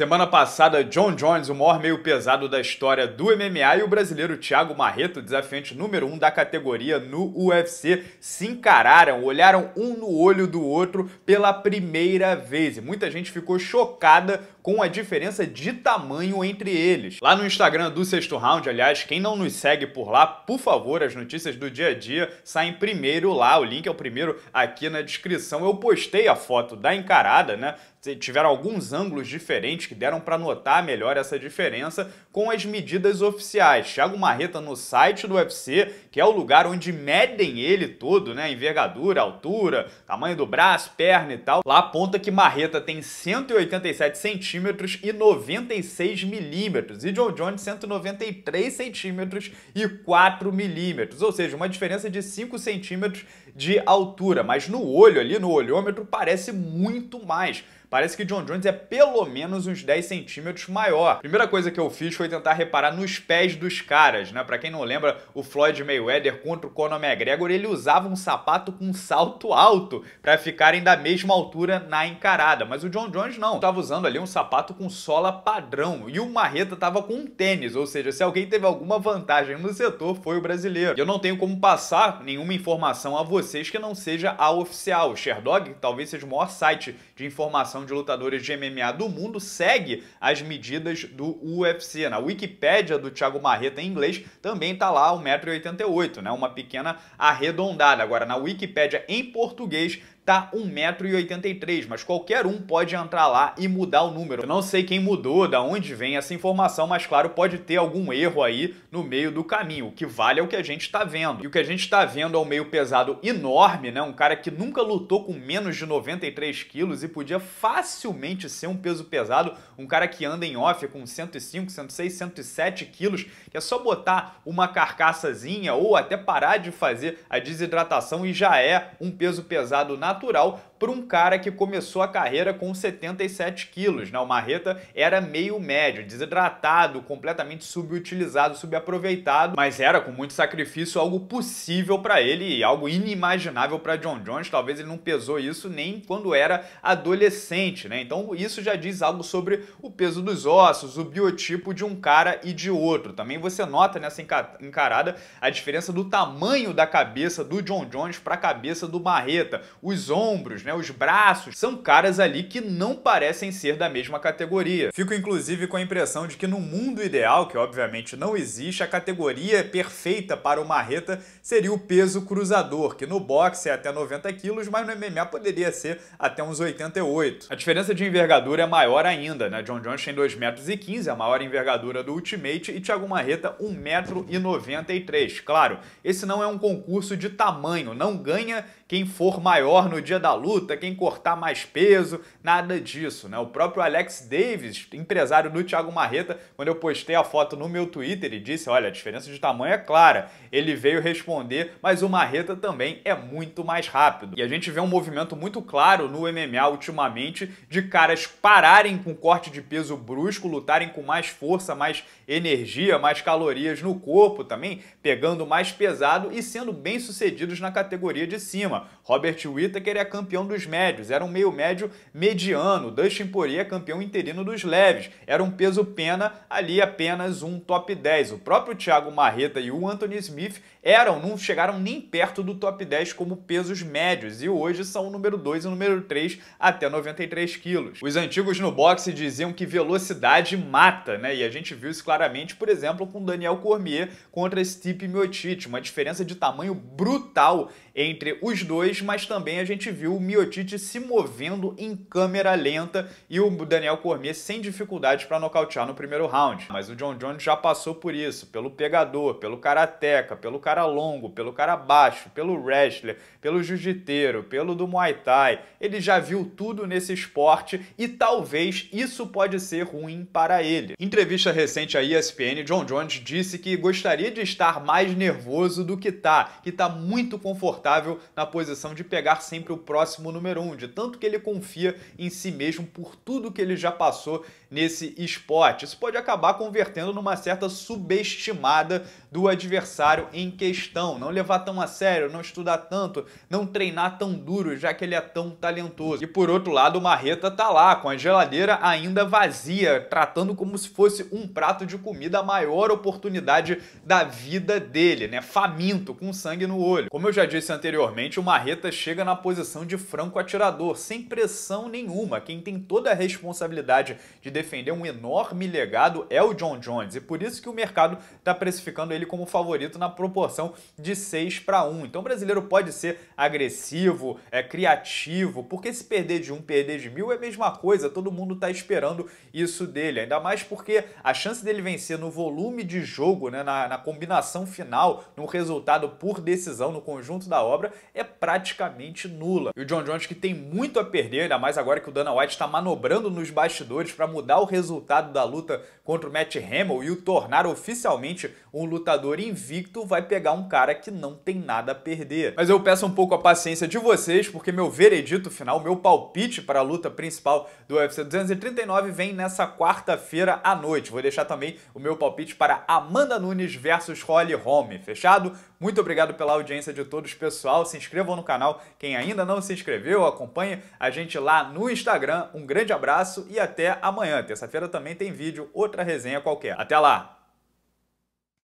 Semana passada, John Jones, o maior meio pesado da história do MMA, e o brasileiro Thiago Marreto, desafiante número 1 um da categoria no UFC, se encararam, olharam um no olho do outro pela primeira vez. E muita gente ficou chocada com a diferença de tamanho entre eles. Lá no Instagram do sexto round, aliás, quem não nos segue por lá, por favor, as notícias do dia a dia saem primeiro lá. O link é o primeiro aqui na descrição. Eu postei a foto da encarada, né? tiveram alguns ângulos diferentes que deram para notar melhor essa diferença com as medidas oficiais. Thiago Marreta no site do UFC, que é o lugar onde medem ele todo, né, envergadura, altura, tamanho do braço, perna e tal, lá aponta que Marreta tem 187 centímetros e 96 milímetros, e John Jones 193 centímetros e 4 milímetros, ou seja, uma diferença de 5 centímetros de altura, mas no olho ali, no olhômetro, parece muito mais. Parece que John Jones é pelo menos uns 10 centímetros maior. Primeira coisa que eu fiz foi tentar reparar nos pés dos caras, né? Pra quem não lembra, o Floyd Mayweather contra o Conor McGregor, ele usava um sapato com salto alto para ficarem da mesma altura na encarada. Mas o John Jones não. Tava usando ali um sapato com sola padrão e o Marreta tava com um tênis, ou seja, se alguém teve alguma vantagem no setor foi o brasileiro. eu não tenho como passar nenhuma informação a vocês que não seja a oficial. O Sherdog talvez seja o maior site de informação Federação de Lutadores de MMA do Mundo segue as medidas do UFC. Na Wikipédia do Thiago Marreta em inglês também está lá 1,88m, né? uma pequena arredondada. Agora, na Wikipédia em português tá 1,83m, mas qualquer um pode entrar lá e mudar o número. Eu não sei quem mudou, da onde vem essa informação, mas claro, pode ter algum erro aí no meio do caminho. O que vale é o que a gente está vendo. E o que a gente está vendo é um meio pesado enorme, né? Um cara que nunca lutou com menos de 93 quilos e podia facilmente ser um peso pesado, um cara que anda em off com 105, 106, 107 quilos, que é só botar uma carcaçazinha ou até parar de fazer a desidratação e já é um peso pesado natural natural por um cara que começou a carreira com 77 quilos. Né? O Marreta era meio médio, desidratado, completamente subutilizado, subaproveitado, mas era com muito sacrifício algo possível para ele e algo inimaginável para John Jones. Talvez ele não pesou isso nem quando era adolescente, né? Então isso já diz algo sobre o peso dos ossos, o biotipo de um cara e de outro. Também você nota nessa encarada a diferença do tamanho da cabeça do John Jones para a cabeça do Marreta, os ombros, né? né, os braços, são caras ali que não parecem ser da mesma categoria. Fico inclusive com a impressão de que no mundo ideal, que obviamente não existe, a categoria perfeita para o marreta seria o peso cruzador, que no boxe é até 90 quilos, mas no MMA poderia ser até uns 88. A diferença de envergadura é maior ainda, né? John Jones tem 2,15 metros, a maior envergadura do Ultimate, e Thiago Marreta 1,93m. Claro, esse não é um concurso de tamanho, não ganha quem for maior no dia da luta, luta, quem cortar mais peso, nada disso, né? O próprio Alex Davis, empresário do Thiago Marreta, quando eu postei a foto no meu Twitter ele disse, olha, a diferença de tamanho é clara. Ele veio responder, mas o Marreta também é muito mais rápido. E a gente vê um movimento muito claro no MMA ultimamente de caras pararem com corte de peso brusco, lutarem com mais força, mais energia, mais calorias no corpo também, pegando mais pesado e sendo bem-sucedidos na categoria de cima. Robert Whittaker é campeão dos médios, era um meio médio mediano. Dustin Poirier, campeão interino dos leves, era um peso pena ali apenas um top 10. O próprio Thiago Marreta e o Anthony Smith eram, não chegaram nem perto do top 10 como pesos médios e hoje são o número 2 e o número 3 até 93 quilos. Os antigos no boxe diziam que velocidade mata, né? E a gente viu isso claramente, por exemplo, com Daniel Cormier contra Stipe Miocic, uma diferença de tamanho brutal entre os dois, mas também a gente viu o Miocic Miotite se movendo em câmera lenta e o Daniel Cormier sem dificuldades para nocautear no primeiro round. Mas o John Jones já passou por isso, pelo pegador, pelo karateca, pelo cara longo, pelo cara baixo, pelo wrestler, pelo jiu-jiteiro, pelo do Muay Thai. Ele já viu tudo nesse esporte e talvez isso pode ser ruim para ele. Em entrevista recente à ESPN, John Jones disse que gostaria de estar mais nervoso do que tá, que tá muito confortável na posição de pegar sempre o próximo número um, de tanto que ele confia em si mesmo por tudo que ele já passou nesse esporte. Isso pode acabar convertendo numa certa subestimada do adversário em questão, não levar tão a sério, não estudar tanto, não treinar tão duro, já que ele é tão talentoso. E por outro lado, o Marreta tá lá com a geladeira ainda vazia, tratando como se fosse um prato de comida a maior oportunidade da vida dele, né? Faminto, com sangue no olho. Como eu já disse anteriormente, o Marreta chega na posição de franco atirador, sem pressão nenhuma. Quem tem toda a responsabilidade de defender um enorme legado é o John Jones, e por isso que o mercado está precificando ele como favorito na proporção de 6 para 1. Então o brasileiro pode ser agressivo, é criativo, porque se perder de um, perder de mil é a mesma coisa, todo mundo está esperando isso dele, ainda mais porque a chance dele vencer no volume de jogo, né, na, na combinação final, no resultado por decisão, no conjunto da obra, é praticamente nula. E o John John Jones que tem muito a perder, ainda mais agora que o Dana White está manobrando nos bastidores para mudar o resultado da luta contra o Matt Hamill e o tornar oficialmente um lutador invicto, vai pegar um cara que não tem nada a perder. Mas eu peço um pouco a paciência de vocês, porque meu veredito final, meu palpite para a luta principal do UFC 239 vem nessa quarta-feira à noite. Vou deixar também o meu palpite para Amanda Nunes versus Holly Holm, fechado? Muito obrigado pela audiência de todos, pessoal. Se inscrevam no canal. Quem ainda não se inscreveu, acompanhe a gente lá no Instagram. Um grande abraço e até amanhã. Terça-feira também tem vídeo, outra resenha qualquer. Até lá!